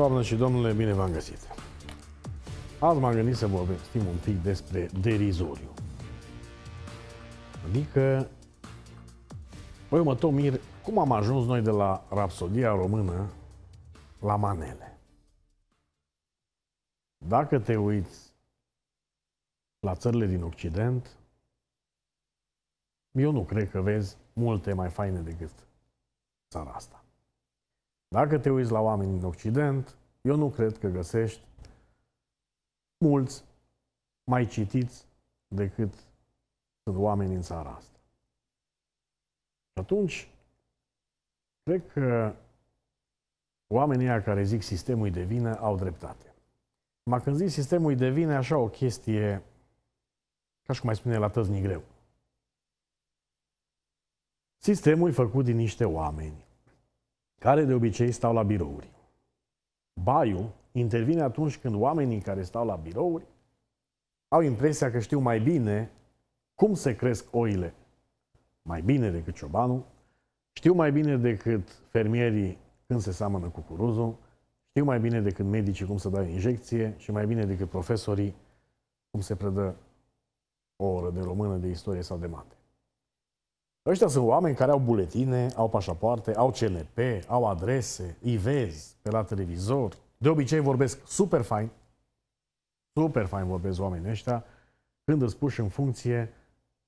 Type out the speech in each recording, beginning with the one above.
Doamne și domnule, bine v-am găsit! Azi m-am gândit să vestim un pic despre derizoriu. Adică, păi mă, Tomir, cum am ajuns noi de la rapsodia română la manele? Dacă te uiți la țările din Occident, eu nu cred că vezi multe mai faine decât țara asta. Dacă te uiți la oameni din Occident, eu nu cred că găsești mulți mai citiți decât sunt oameni din țara asta. Și atunci, cred că oamenii care zic sistemul de vină au dreptate. Mă când zic sistemul de vină, așa o chestie, ca și cum mai spune la tăzni greu. Sistemul e făcut din niște oameni care de obicei stau la birouri. Baiu intervine atunci când oamenii care stau la birouri au impresia că știu mai bine cum se cresc oile, mai bine decât ciobanul, știu mai bine decât fermierii când se seamănă cucuruzul, știu mai bine decât medicii cum să dau injecție și mai bine decât profesorii cum se predă o oră de română, de istorie sau de mate. Ăștia sunt oameni care au buletine, au pașapoarte, au CNP, au adrese, îi vezi pe la televizor. De obicei vorbesc super fain, super fain vorbesc oamenii ăștia, când îți puși în funcție,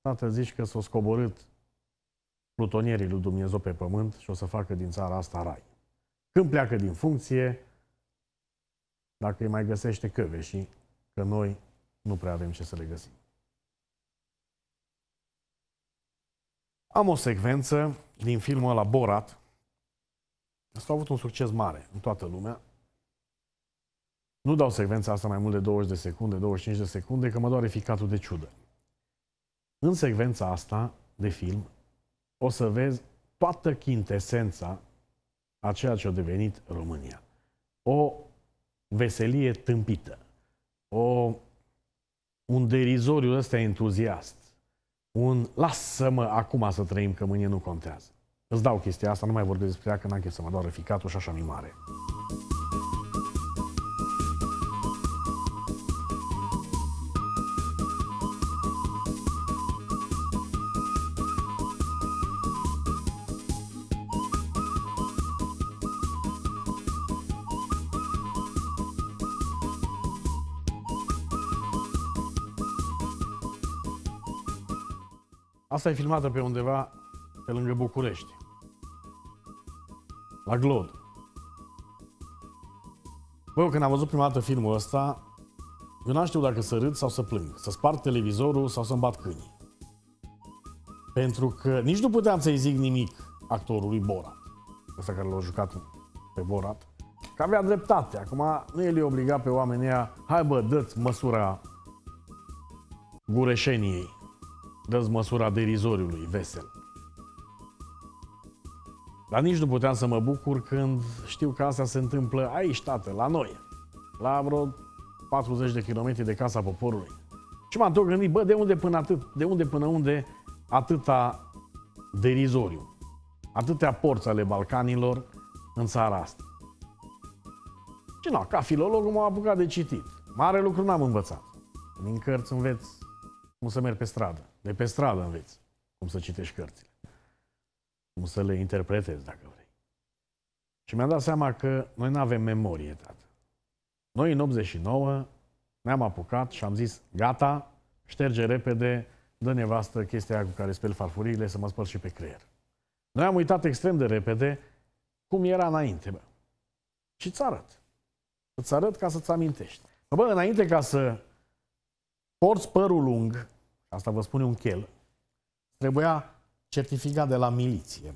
tată zici că s-au scoborât plutonierii lui Dumnezeu pe pământ și o să facă din țara asta rai. Când pleacă din funcție, dacă îi mai găsește căveșii, că noi nu prea avem ce să le găsim. Am o secvență din filmul ăla Borat. Asta a avut un succes mare în toată lumea. Nu dau secvența asta mai mult de 20 de secunde, 25 de secunde, că mă doare ficatul de ciudă. În secvența asta de film o să vezi toată chintesența a ceea ce a devenit România. O veselie tâmpită, o, un derizoriu ăsta entuziast, un lasă-mă acum să trăim, că mâine nu contează. Îți dau chestia asta, nu mai vorbesc despre ea, că n-am chef să mă doar ficatul și așa mi mare. Asta e filmată pe undeva pe lângă București. La Glod. Băi, când am văzut prima dată filmul ăsta, eu n-am știut dacă să râd sau să plâng, să sparg televizorul sau să-mi bat câinii. Pentru că nici nu puteam să-i zic nimic actorului Borat, ăsta care l-a jucat pe Borat, că avea dreptate. Acum nu el obliga pe oamenii aia, hai bă, dă măsura gureșeniei. Dă-ți măsura derizoriului, vesel. Dar nici nu puteam să mă bucur când știu că asta se întâmplă aici, tată, la noi. La vreo 40 de kilometri de casa poporului. Și m-am tot gândit, bă, de unde până atât, de unde până unde atâta derizoriu, atâtea porți ale Balcanilor în țara asta. Și nu, ca filolog m-am apucat de citit. Mare lucru n-am învățat. Din cărți înveți cum să merg pe stradă. De pe stradă înveți cum să citești cărțile. Cum să le interpretezi, dacă vrei. Și mi-am dat seama că noi nu avem memorie, tată. Noi în 89 ne-am apucat și am zis, gata, șterge repede, dă nevastă chestia cu care speli farfurile să mă spăl și pe creier. Noi am uitat extrem de repede cum era înainte, bă. Și ți arăt. Îți arăt ca să-ți amintești. Bă, înainte ca să porți părul lung, Asta vă spune un chel. Trebuia certificat de la miliție.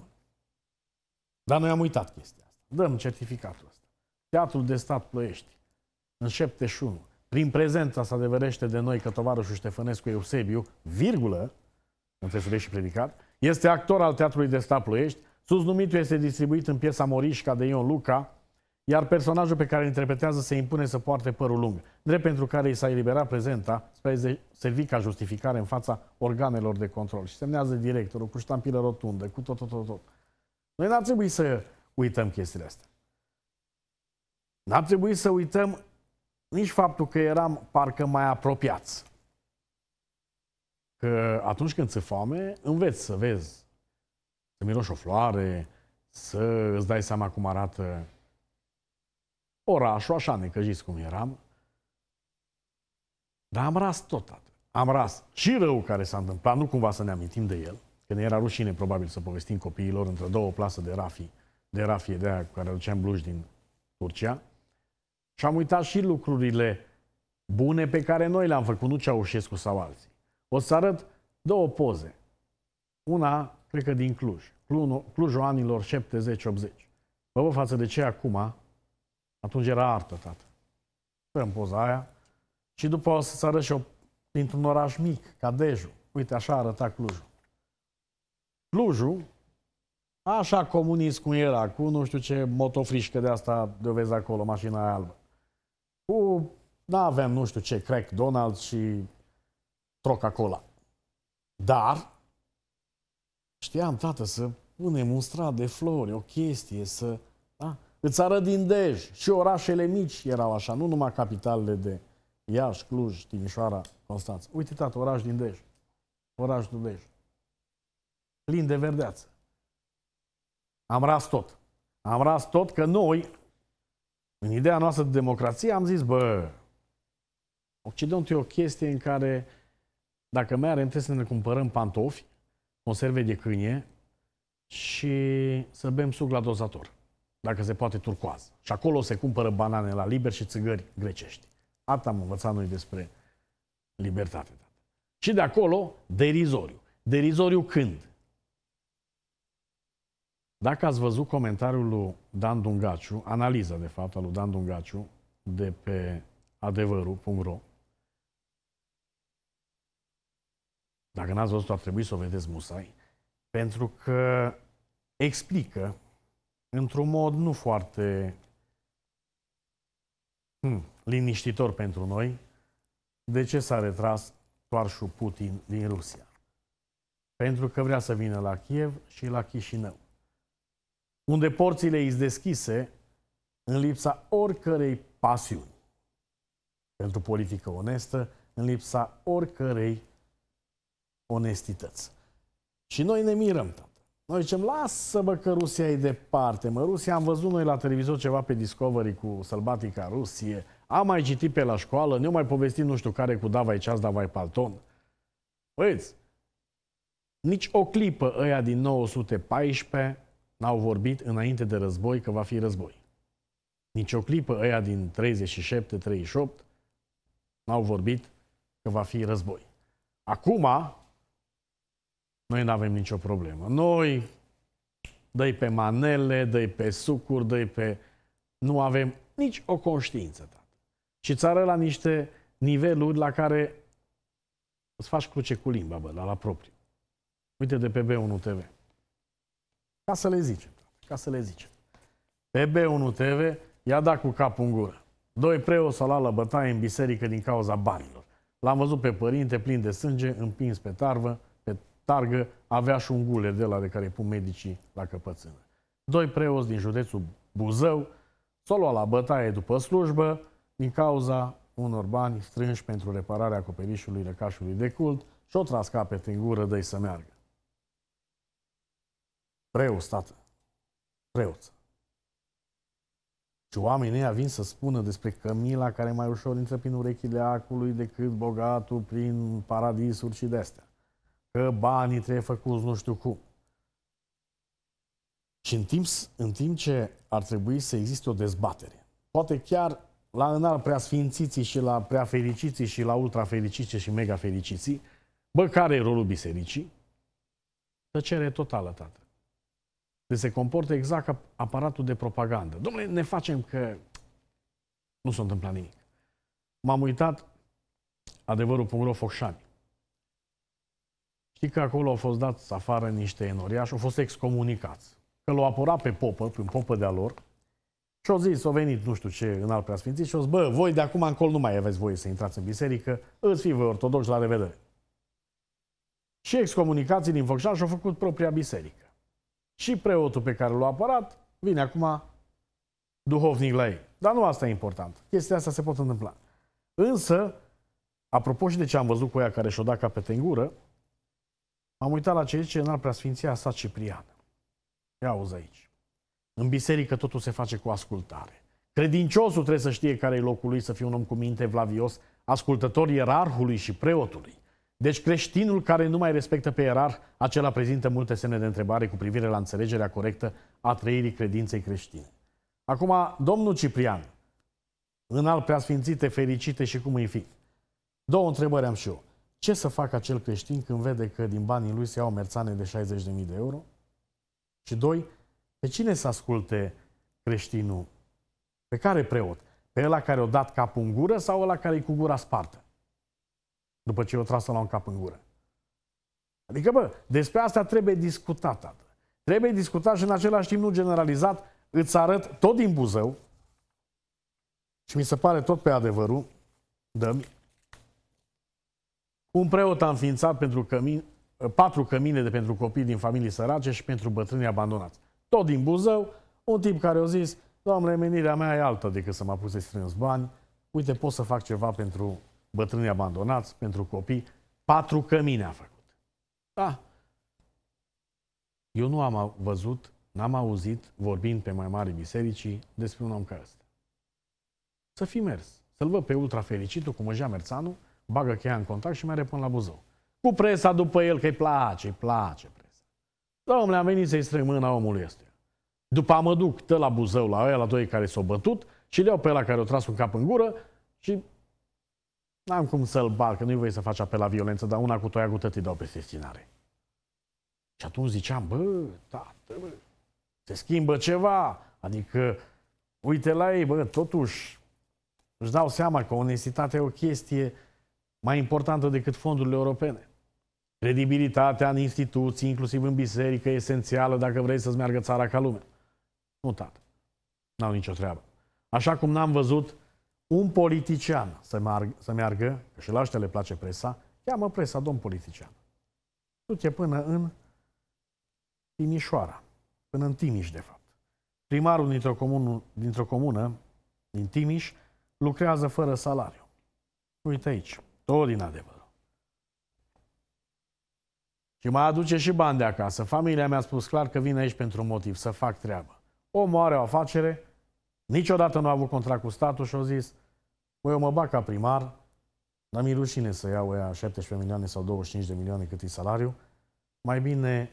Dar noi am uitat chestia asta. Dăm certificatul ăsta. Teatrul de stat Ploiești, în 71, prin prezența se adevărește de noi că tovarășul Ștefănescu Eusebiu, virgulă, înțesurit și predicat, este actor al Teatrului de Stat Ploiești, sus numitul este distribuit în piesa Morișca de Ion Luca, iar personajul pe care îl interpretează se impune să poarte părul lung, drept pentru care i s-a eliberat prezenta spre a servi ca justificare în fața organelor de control. Și semnează directorul cu ștampilă rotundă, cu tot, tot, tot, tot. Noi n-ar trebui să uităm chestiile astea. N-ar trebui să uităm nici faptul că eram parcă mai apropiați. Că atunci când ți foame, înveți să vezi, să miroși o floare, să îți dai seama cum arată orașul, așa necăjiți cum eram, dar am ras tot atât. Am ras și rău care s-a întâmplat, nu cumva să ne amintim de el, că ne era rușine probabil să povestim copiilor între două plase de rafii, de rafie de aia cu care aduceam bluși din Turcia, și am uitat și lucrurile bune pe care noi le-am făcut, nu Ceaușescu sau alții. O să arăt două poze. Una, cred că din Cluj, Clujul anilor 70-80. Vă vă față de ce acum, atunci era artă, tată. Stăm poza aia și după o să-ți arăt și eu dintr-un oraș mic, ca Deju. Uite, așa arăta Clujul. Clujul, așa comunist cum era, cu nu știu ce motofrișcă de asta de vezi acolo, mașina aia albă. Cu, da, avem nu știu ce, Crack Donald și Coca-Cola. Dar, știam, tată, să punem un strat de flori, o chestie, să țară din Dej și orașele mici erau așa, nu numai capitalele de Iași, Cluj, Timișoara, Constanța. Uite, tată, oraș din Dej. Oraș din Dej. Plin de verdeață. Am ras tot. Am ras tot că noi, în ideea noastră de democrație, am zis, bă, Occidentul e o chestie în care, dacă mai are, trebuie să ne cumpărăm pantofi, conserve de câine și să bem suc la dozator dacă se poate, turcoază. Și acolo se cumpără banane la liber și țigări grecești. Asta am învățat noi despre libertate. Și de acolo, derizoriu. Derizoriu când? Dacă ați văzut comentariul lui Dan Dungaciu, analiza de fapt a lui Dan Dungaciu de pe adevărul.ro Dacă n-ați văzut, ar trebui să o vedeți musai, pentru că explică într-un mod nu foarte hmm, liniștitor pentru noi, de ce s-a retras toarșul Putin din Rusia? Pentru că vrea să vină la Kiev și la Chișinău, unde porțile îi deschise în lipsa oricărei pasiuni pentru politică onestă, în lipsa oricărei onestități. Și noi ne mirăm. Noi zicem, lasă-mă că Rusia e departe, mă, Rusia, am văzut noi la televizor ceva pe Discovery cu sălbatica Rusie, am mai citit pe la școală, ne-au mai povestit nu știu care cu Davai Ceas, Davai Palton. Băieți, nici o clipă ăia din 914 n-au vorbit înainte de război că va fi război. Nici o clipă ăia din 37-38 n-au vorbit că va fi război. Acum, noi nu avem nicio problemă. Noi dă pe manele, dă pe sucuri, dă pe... Nu avem nici o conștiință, tată. Și țară la niște niveluri la care îți faci cruce cu limba, bă, la, la propriu. Uite de pe B1 TV. Ca să le zicem, ca să le zicem. Pe B1 TV i-a dat cu capul în gură. Doi preoți s-au luat la bătaie în biserică din cauza banilor. L-am văzut pe părinte plin de sânge, împins pe tarvă, targă avea și un guler de la de care pun medicii la căpățână. Doi preoți din județul Buzău s-au luat la bătaie după slujbă din cauza unor bani strânși pentru repararea acoperișului lăcașului de cult și o tras capet în gură, dă să meargă. Preoți, tată. Preoți. Și oamenii ăia vin să spună despre Camila care mai ușor intră prin urechile acului decât bogatul prin paradisuri și de-astea că banii trebuie făcuți nu știu cum. Și în timp, în timp ce ar trebui să existe o dezbatere, poate chiar la înalt prea sfințiții și la prea fericiții și la ultra fericiții și mega fericiții, bă, care e rolul bisericii? Tăcere totală, tată. de deci se comportă exact ca aparatul de propagandă. Domnule, ne facem că nu s-a întâmplat nimic. M-am uitat adevărul.ro Focșani. Știi că acolo au fost dați afară niște enoriași, au fost excomunicați. Că l-au apărat pe popă, un popă de-a lor, și au zis, au venit nu știu ce în al preasfințit și au zis, bă, voi de acum încolo nu mai aveți voie să intrați în biserică, îți fi voi ortodoxi, la revedere. Și excomunicații din Focșan și-au făcut propria biserică. Și preotul pe care l-a apărat vine acum duhovnic la ei. Dar nu asta e important. Chestia asta se poate întâmpla. Însă, apropo și de ce am văzut cu ea care și-o da capete în gură, M-am uitat la ce zice în al preasfinția sa Ciprian. Ia auzi aici. În biserică totul se face cu ascultare. Credinciosul trebuie să știe care e locul lui să fie un om cu minte vlavios, ascultător ierarhului și preotului. Deci creștinul care nu mai respectă pe erar, acela prezintă multe semne de întrebare cu privire la înțelegerea corectă a trăirii credinței creștine. Acum, domnul Ciprian, în al preasfințite, fericite și cum îi fi, două întrebări am și eu. Ce să facă acel creștin când vede că din banii lui se iau merțane de 60.000 de euro? Și doi, pe cine să asculte creștinul? Pe care preot? Pe ăla care o dat capul în gură sau ăla care e cu gura spartă? După ce o trasă la un cap în gură. Adică, bă, despre asta trebuie discutat, tată. Trebuie discutat și în același timp nu generalizat. Îți arăt tot din Buzău și mi se pare tot pe adevărul, dă un preot a înființat pentru cămin, patru cămine de pentru copii din familii sărace și pentru bătrâni abandonați. Tot din Buzău, un tip care a zis, doamne, menirea mea e altă decât să mă apuc să strâns bani, uite, pot să fac ceva pentru bătrânii abandonați, pentru copii. Patru cămine a făcut. Da. Eu nu am văzut, n-am auzit, vorbind pe mai mari bisericii, despre un om ca ăsta. Să fi mers. Să-l văd pe ultrafericitul, cum cu Măjea Merțanu, bagă cheia în contact și merge până la Buzău. Cu presa după el, că îi place, îi place presa. Domnule, am venit să-i strâng mâna omului ăsta. După mă duc, tă la Buzău, la ăia, la doi care s-au bătut și le iau pe la care o tras un cap în gură și n-am cum să-l bag, că nu-i voi să faci apel la violență, dar una cu toia cu tătii dau peste stinare. Și atunci ziceam, bă, tată, bă, se schimbă ceva. Adică, uite la ei, bă, totuși, își dau seama că onestitatea e o chestie mai importantă decât fondurile europene. Credibilitatea în instituții, inclusiv în biserică, e esențială dacă vrei să-ți meargă țara ca lume. Nu, tată. N-au nicio treabă. Așa cum n-am văzut un politician să, marg, să meargă, că și la ăștia le place presa, cheamă presa domn politician. Du-te până în Timișoara, până în Timiș, de fapt. Primarul dintr-o comună, dintr comună, din Timiș, lucrează fără salariu. Uite aici, tot din adevăr. Și mai aduce și bani de acasă. Familia mi-a spus clar că vine aici pentru un motiv, să fac treabă. Omul are o afacere, niciodată nu a avut contract cu statul și a zis, băi, eu mă bag ca primar, dar mi-e rușine să iau ea 17 milioane sau 25 de milioane cât e salariu, mai bine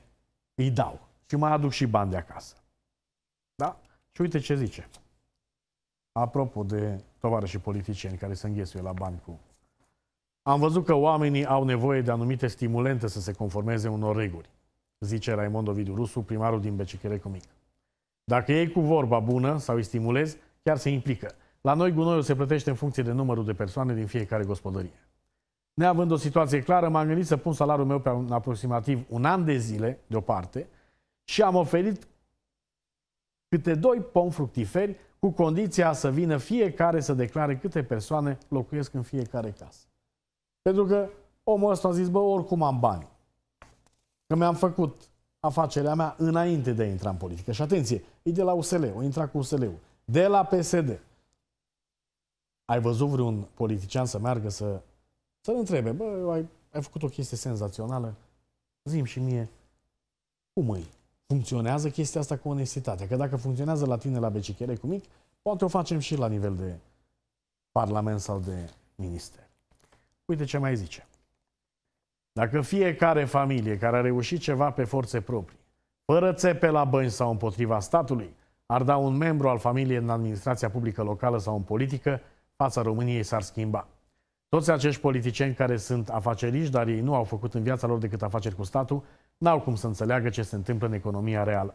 îi dau și mai aduc și bani de acasă. Da? Și uite ce zice. Apropo de tovarășii politicieni care se înghesuie la bani cu am văzut că oamenii au nevoie de anumite stimulente să se conformeze unor reguli, zice Raimond Ovidiu Rusu, primarul din Becichere Comic. Dacă ei cu vorba bună sau îi stimulez, chiar se implică. La noi gunoiul se plătește în funcție de numărul de persoane din fiecare gospodărie. Neavând o situație clară, m-am gândit să pun salariul meu pe un, aproximativ un an de zile, deoparte, și am oferit câte doi pom fructiferi cu condiția să vină fiecare să declare câte persoane locuiesc în fiecare casă. Pentru că omul ăsta a zis, bă, oricum am bani. Că mi-am făcut afacerea mea înainte de a intra în politică. Și atenție, e de la USL, o intra cu USL-ul. De la PSD. Ai văzut vreun politician să meargă să să întrebe, bă, ai, ai făcut o chestie senzațională, zim și mie, cum e? Funcționează chestia asta cu onestitatea? Că dacă funcționează la tine la becichere cu mic, poate o facem și la nivel de parlament sau de minister. Uite ce mai zice. Dacă fiecare familie care a reușit ceva pe forțe proprii, fără țepe la bani sau împotriva statului, ar da un membru al familiei în administrația publică locală sau în politică, fața României s-ar schimba. Toți acești politicieni care sunt afaceriști, dar ei nu au făcut în viața lor decât afaceri cu statul, n-au cum să înțeleagă ce se întâmplă în economia reală.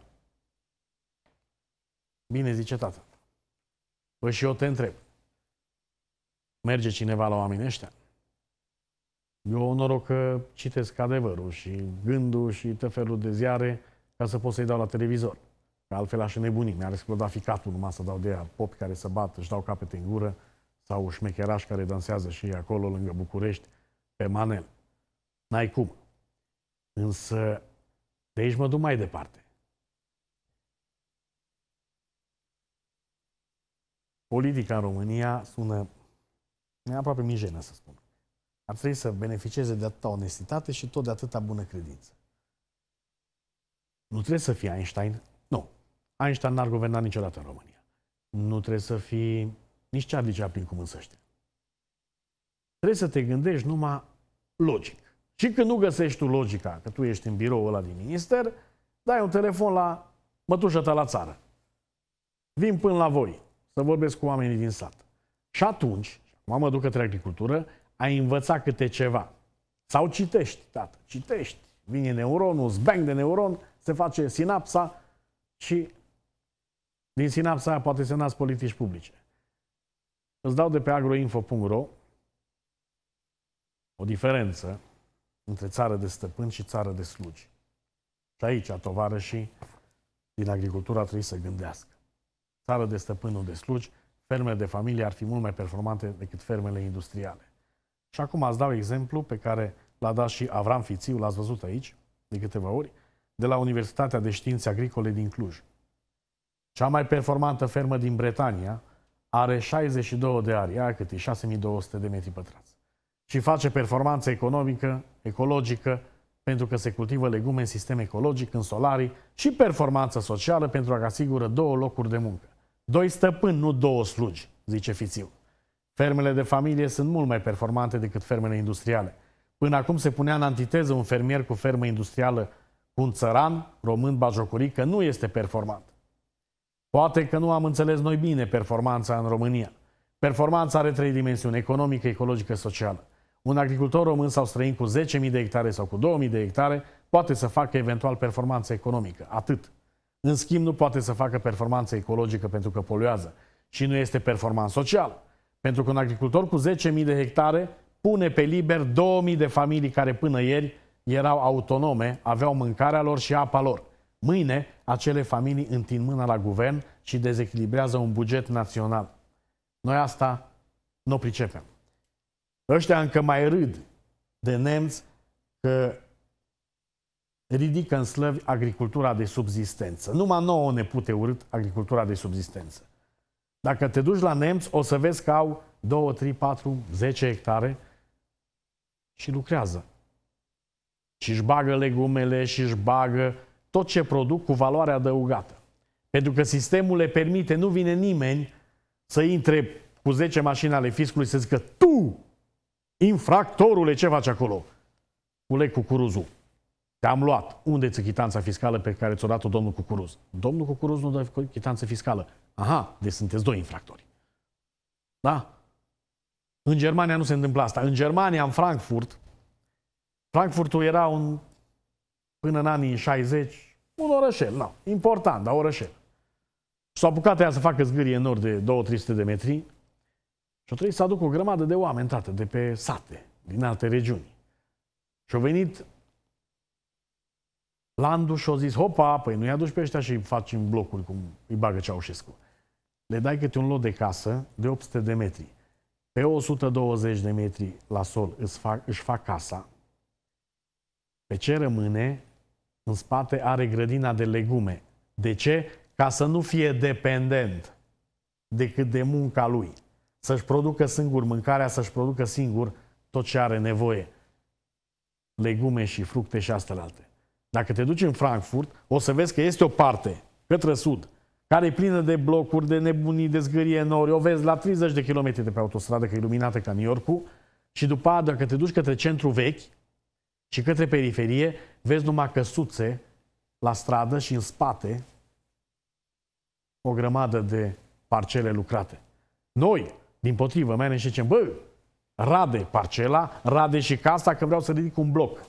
Bine zice tată. Păi și eu te întreb. Merge cineva la oamenii ăștia? Eu noroc că citesc adevărul și gândul și tot felul de ziare ca să pot să-i dau la televizor. Că altfel aș nebuni, mi-ar exploda ficatul numai să dau de ea popi care se bat, își dau capete în gură sau șmecherași care dansează și acolo lângă București pe manel. N-ai cum. Însă de aici mă duc mai departe. Politica în România sună... aproape mijenă, să spun ar trebui să beneficieze de atâta onestitate și tot de atâta bună credință. Nu trebuie să fii Einstein. Nu. Einstein n-ar guverna niciodată în România. Nu trebuie să fii nici Charlie Chaplin cum însăște. Trebuie să te gândești numai logic. Și când nu găsești tu logica, că tu ești în birou ăla din minister, dai un telefon la mătușa ta la țară. Vin până la voi să vorbesc cu oamenii din sat. Și atunci, acum mă duc către agricultură, ai învăța câte ceva. Sau citești, tată, citești. Vine neuronul, zbang de neuron, se face sinapsa și din sinapsa aia poate să nasc politici publice. Îți dau de pe agroinfo.ro o diferență între țară de stăpân și țară de slugi. Și aici și din agricultura trebuie să gândească. Țară de stăpân, nu de slugi, fermele de familie ar fi mult mai performante decât fermele industriale. Și acum îți dau exemplu pe care l-a dat și Avram Fițiu, l-ați văzut aici de câteva ori, de la Universitatea de Științe Agricole din Cluj. Cea mai performantă fermă din Bretania are 62 de ari, aia cât e 6200 de metri pătrați. Și face performanță economică, ecologică, pentru că se cultivă legume în sistem ecologic, în solarii și performanță socială pentru a asigură două locuri de muncă. Doi stăpâni, nu două slugi, zice Fițiu. Fermele de familie sunt mult mai performante decât fermele industriale. Până acum se punea în antiteză un fermier cu fermă industrială cu un țăran român bajocorit că nu este performant. Poate că nu am înțeles noi bine performanța în România. Performanța are trei dimensiuni, economică, ecologică, socială. Un agricultor român sau străin cu 10.000 de hectare sau cu 2.000 de hectare poate să facă eventual performanță economică, atât. În schimb, nu poate să facă performanță ecologică pentru că poluează și nu este performanță socială. Pentru că un agricultor cu 10.000 de hectare pune pe liber 2.000 de familii care până ieri erau autonome, aveau mâncarea lor și apa lor. Mâine, acele familii întind mâna la guvern și dezechilibrează un buget național. Noi asta nu pricepem. Ăștia încă mai râd de nemți că ridică în slăvi agricultura de subzistență. Numai nouă ne pute urât agricultura de subzistență. Dacă te duci la nemți, o să vezi că au 2, 3, 4, 10 hectare și lucrează. Și își bagă legumele și își bagă tot ce produc cu valoare adăugată. Pentru că sistemul le permite, nu vine nimeni să intre cu 10 mașini ale fiscului să zică tu, infractorule, ce faci acolo? Uleg cucuruzul. Te-am luat. Unde ți chitanța fiscală pe care ți-o dat-o domnul Cucuruz? Domnul Cucuruz nu dă chitanță fiscală. Aha, deci sunteți doi infractori. Da? În Germania nu se întâmplă asta. În Germania, în Frankfurt, Frankfurtul era un, până în anii 60, un orășel, nu, important, dar orășel. S-au apucat ea să facă zgârie în nord de 2-300 de metri și au trebuit să aducă o grămadă de oameni, tată, de pe sate, din alte regiuni. Și au venit Landu și au zis, hopa, păi nu-i aduci pe ăștia și facem blocuri cum îi bagă Ceaușescu le dai câte un lot de casă de 800 de metri. Pe 120 de metri la sol își fac, își fac casa. Pe ce rămâne, în spate are grădina de legume. De ce? Ca să nu fie dependent decât de munca lui. Să-și producă singur mâncarea, să-și producă singur tot ce are nevoie. Legume și fructe și alte. Dacă te duci în Frankfurt, o să vezi că este o parte către sud care e plină de blocuri, de nebunii, de zgârie nori. O vezi la 30 de km de pe autostradă, că e iluminată ca New York-ul, și după aia, dacă te duci către centru vechi și către periferie, vezi numai căsuțe la stradă și în spate o grămadă de parcele lucrate. Noi, din potrivă, mai ne zicem, bă, rade parcela, rade și casa, că vreau să ridic un bloc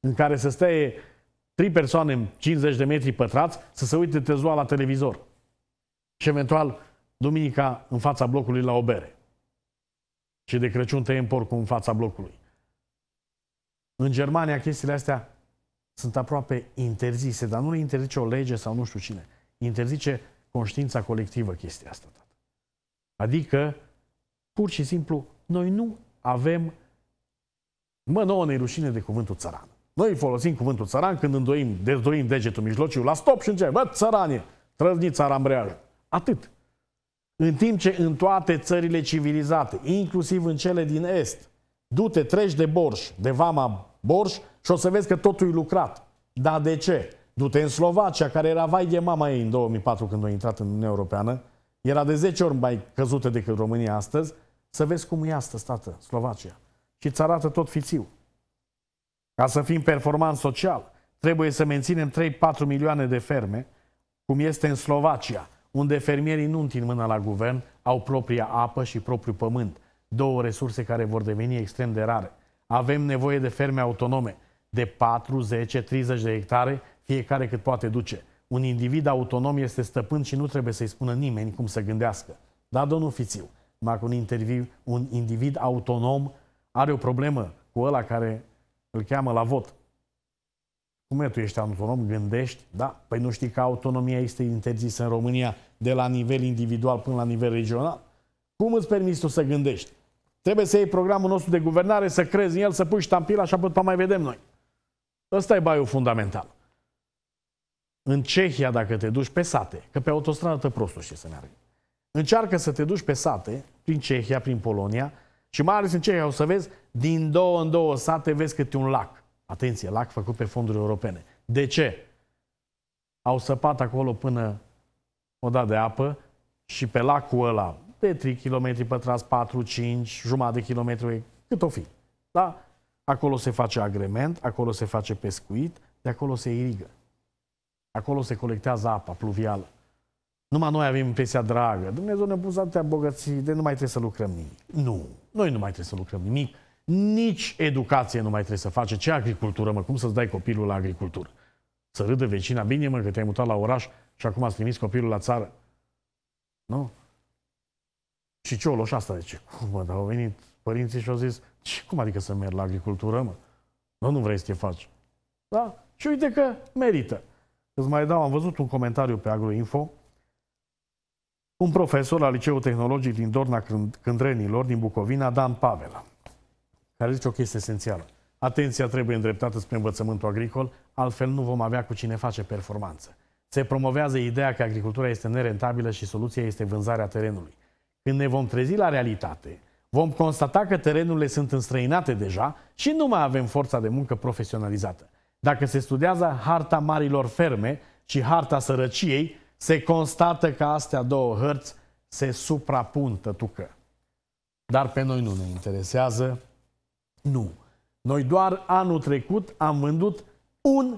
în care să stea trei persoane în 50 de metri pătrați să se uite tezoa la televizor și eventual duminica în fața blocului la o bere. Și de Crăciun tăiem porcul în fața blocului. În Germania chestiile astea sunt aproape interzise, dar nu le interzice o lege sau nu știu cine. Interzice conștiința colectivă chestia asta. Adică, pur și simplu, noi nu avem Mă, nouă ne rușine de cuvântul țăran. Noi folosim cuvântul țăran când îndoim, dezdoim degetul mijlociu la stop și începem, bă, țăranie, trăzni țara ambreajul. Atât. În timp ce în toate țările civilizate, inclusiv în cele din Est, du-te, treci de Borș, de Vama Borș și o să vezi că totul e lucrat. Dar de ce? Du-te în Slovacia, care era vai de mama ei în 2004 când a intrat în Uniunea Europeană, era de 10 ori mai căzută decât România astăzi, să vezi cum e astăzi, tată, Slovacia. Și îți arată tot fițiu. Ca să fim performanți social, trebuie să menținem 3-4 milioane de ferme, cum este în Slovacia unde fermierii nu întind mâna la guvern, au propria apă și propriu pământ, două resurse care vor deveni extrem de rare. Avem nevoie de ferme autonome, de 4, 10, 30 de hectare, fiecare cât poate duce. Un individ autonom este stăpân și nu trebuie să-i spună nimeni cum să gândească. Da, domnul Fițiu, dacă un, interviu, un individ autonom are o problemă cu ăla care îl cheamă la vot, cum e, tu ești autonom, gândești? Da? Păi nu știi că autonomia este interzisă în România de la nivel individual până la nivel regional? Cum îți permiți tu să gândești? Trebuie să iei programul nostru de guvernare, să crezi în el, să pui ștampila și apoi mai vedem noi. Ăsta e baiul fundamental. În Cehia, dacă te duci pe sate, că pe autostradă te prostul știi să meargă. Încearcă să te duci pe sate, prin Cehia, prin Polonia, și mai ales în Cehia o să vezi, din două în două sate vezi câte un lac. Atenție, LAC făcut pe fonduri europene. De ce? Au săpat acolo până o da de apă și pe lacul ăla de 3 km pătrați, 4, 5, jumătate de kilometru, cât o fi. Da? Acolo se face agrement, acolo se face pescuit, de acolo se irigă. Acolo se colectează apa pluvială. Numai noi avem impresia dragă. Dumnezeu ne-a pus atâtea bogății de nu mai trebuie să lucrăm nimic. Nu, noi nu mai trebuie să lucrăm nimic. Nici educație nu mai trebuie să face. Ce agricultură, mă? Cum să-ți dai copilul la agricultură? Să râdă vecina, bine mă, că te-ai mutat la oraș și acum ați trimis copilul la țară. Nu? Și ce Cioloș asta zice, cum mă, dar au venit părinții și au zis, ce, cum adică să merg la agricultură, mă? Nu, nu vrei să te faci. Da? Și uite că merită. Îți mai dau, am văzut un comentariu pe Agroinfo, un profesor la Liceul Tehnologic din Dorna Cândrenilor, din Bucovina, Dan Pavela care zice o chestie esențială. Atenția trebuie îndreptată spre învățământul agricol, altfel nu vom avea cu cine face performanță. Se promovează ideea că agricultura este nerentabilă și soluția este vânzarea terenului. Când ne vom trezi la realitate, vom constata că terenurile sunt înstrăinate deja și nu mai avem forța de muncă profesionalizată. Dacă se studiază harta marilor ferme și harta sărăciei, se constată că astea două hărți se suprapun tătucă. Dar pe noi nu ne interesează, nu. Noi doar anul trecut am vândut un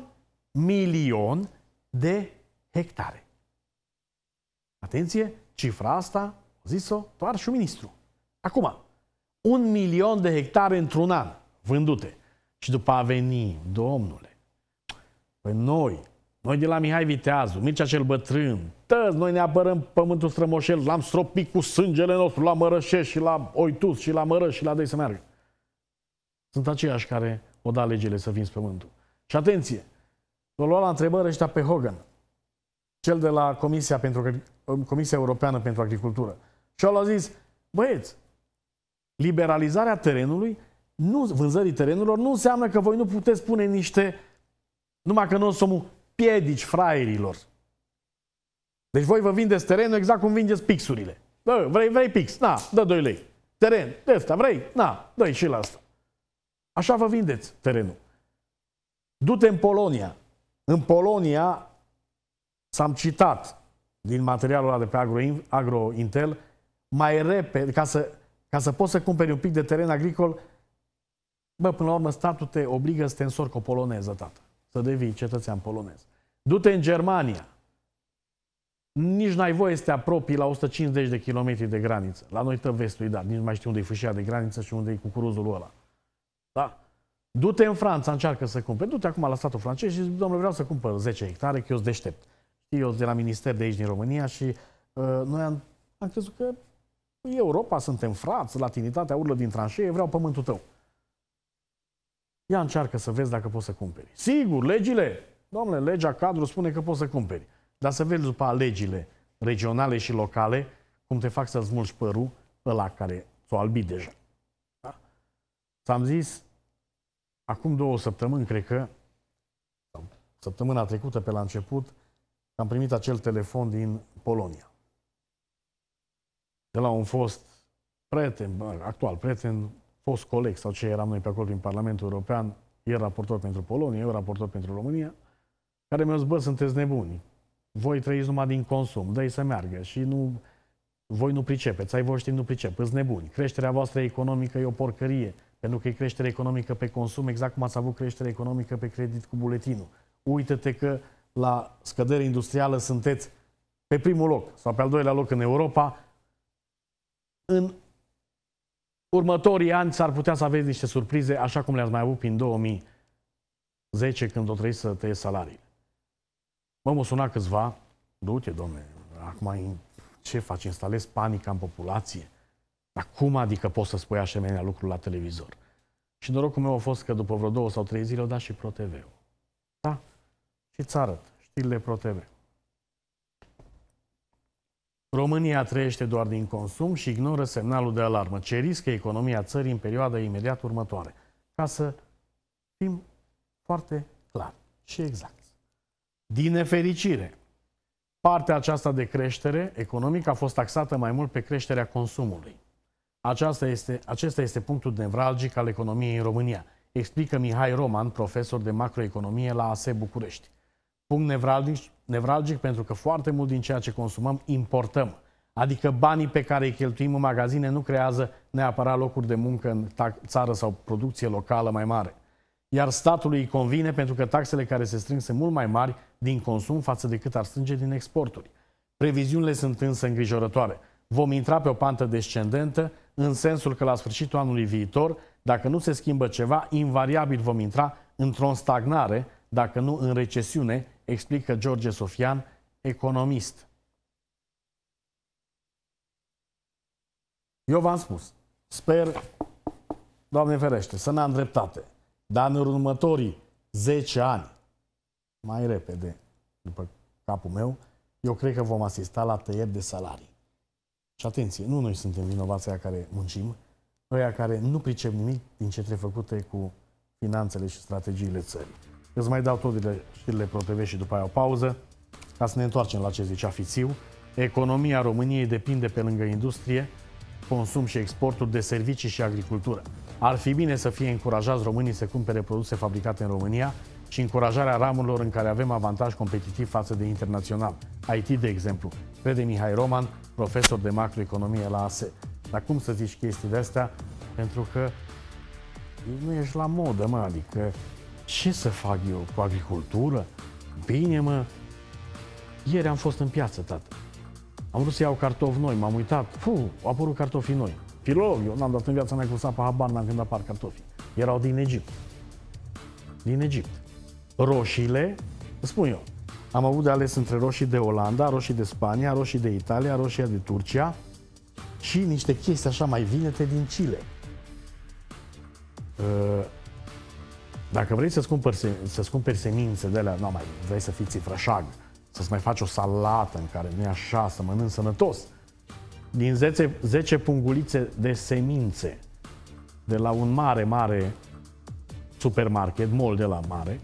milion de hectare. Atenție, cifra asta a zis-o doar și ministru. Acum, un milion de hectare într-un an vândute. Și după a veni, domnule, pe noi, noi de la Mihai Viteazu, Mircea cel Bătrân, tăzi, noi ne apărăm pământul strămoșel, l-am stropit cu sângele nostru la Mărășești și la oituz și la Mărăș și la Dei să meargă. Sunt aceiași care o da legele să vinzi pământul. Și atenție! Vă lua la întrebări ăștia pe Hogan, cel de la Comisia, pentru, uh, Comisia Europeană pentru Agricultură. Și au zis, băieți, liberalizarea terenului, nu, vânzării terenurilor, nu înseamnă că voi nu puteți pune niște, numai că nu o să piedici fraierilor. Deci voi vă vindeți terenul exact cum vindeți pixurile. Bă, vrei, vrei pix? Na, dă 2 lei. Teren, de asta vrei? Na, dă și la asta. Așa vă vindeți terenul. Du-te în Polonia. În Polonia, s-am citat din materialul ăla de pe Agro, mai repede, ca să, ca să poți să cumperi un pic de teren agricol, bă, până la urmă statul te obligă să te însori cu o poloneză, tată. Să devii cetățean polonez. Du-te în Germania. Nici n-ai voie să te apropii la 150 de kilometri de graniță. La noi tău vestui, da, nici mai știu unde e fâșia de graniță și unde e cucuruzul ăla. Da? Du-te în Franța, încearcă să cumpere. Du-te acum la statul francez și zic, domnule, vreau să cumpăr 10 hectare, că eu sunt deștept. Știi, eu de la minister de aici din România și uh, noi am, am crezut că Europa suntem frați, latinitatea urlă din tranșee, vreau pământul tău. Ia încearcă să vezi dacă poți să cumperi. Sigur, legile. Domnule, legea cadru spune că poți să cumperi. Dar să vezi după legile regionale și locale cum te fac să-ți mulci părul ăla care s o albi deja. Da? Ți-am zis, Acum două săptămâni, cred că, săptămâna trecută, pe la început, am primit acel telefon din Polonia. De la un fost prieten, actual prieten, fost coleg sau ce eram noi pe acolo prin Parlamentul European, el raportor pentru Polonia, eu raportor pentru România, care mi-au zis, bă, sunteți nebuni, voi trăiți numai din consum, dă să meargă și nu, voi nu pricepeți, ai voștri nu pricep, îți nebuni, creșterea voastră economică e o porcărie, pentru că e creștere economică pe consum, exact cum ați avut creștere economică pe credit cu buletinul. Uită-te că la scădere industrială sunteți pe primul loc sau pe al doilea loc în Europa. În următorii ani s-ar putea să aveți niște surprize, așa cum le-ați mai avut prin 2010, când o trebuie să tăieți salariile. Mă mă suna câțiva, du-te, domne, acum ce faci, instalezi panica în populație. Dar cum adică poți să spui asemenea lucruri la televizor? Și norocul meu a fost că după vreo două sau trei zile au dat și ProTV-ul. Da? Și ți arăt știrile ProTV. România trăiește doar din consum și ignoră semnalul de alarmă ce riscă economia țării în perioada imediat următoare. Ca să fim foarte clar și exact. Din nefericire, partea aceasta de creștere economică a fost taxată mai mult pe creșterea consumului. Aceasta este, acesta este punctul nevralgic al economiei în România, explică Mihai Roman, profesor de macroeconomie la ASE București. Punct nevralgic, nevralgic pentru că foarte mult din ceea ce consumăm importăm, adică banii pe care îi cheltuim în magazine nu creează neapărat locuri de muncă în țară sau producție locală mai mare. Iar statului îi convine pentru că taxele care se strâng sunt mult mai mari din consum față de cât ar strânge din exporturi. Previziunile sunt însă îngrijorătoare. Vom intra pe o pantă descendentă, în sensul că la sfârșitul anului viitor, dacă nu se schimbă ceva, invariabil vom intra într-o stagnare, dacă nu în recesiune, explică George Sofian, economist. Eu v-am spus, sper, Doamne ferește, să n-am dreptate, dar în următorii 10 ani, mai repede, după capul meu, eu cred că vom asista la tăieri de salarii. Și atenție, nu noi suntem vinovați aia care muncim, aia care nu pricep nimic din ce trebuie făcute cu finanțele și strategiile țării. Îți mai dau toate știrile ProTV și după aia o pauză, ca să ne întoarcem la ce zicea Fițiu. Economia României depinde pe lângă industrie, consum și exportul de servicii și agricultură. Ar fi bine să fie încurajați românii să cumpere produse fabricate în România și încurajarea ramurilor în care avem avantaj competitiv față de internațional. IT, de exemplu. Prede Mihai Roman, profesor de macroeconomie la ASE. Dar cum să zici chestii de astea? Pentru că nu ești la modă, mă, adică ce să fac eu cu agricultură? Bine, mă, ieri am fost în piață, tată. Am vrut să iau cartofi noi, m-am uitat, fu, au apărut cartofii noi. Filou, eu n-am dat în viața mea cu sapă habar n-am când apar cartofii. Erau din Egipt. Din Egipt. Roșiile, spun eu, am avut de ales între roșii de Olanda, roșii de Spania, roșii de Italia, roșia de Turcia și niște chestii așa mai vinete din Chile. Uh, dacă vrei să-ți cumperi, să cumperi semințe de alea, nu mai vrei să fii țifrășag, să-ți mai faci o salată în care nu e așa, să mănânci sănătos, din 10, 10 pungulițe de semințe de la un mare, mare supermarket, mall de la mare,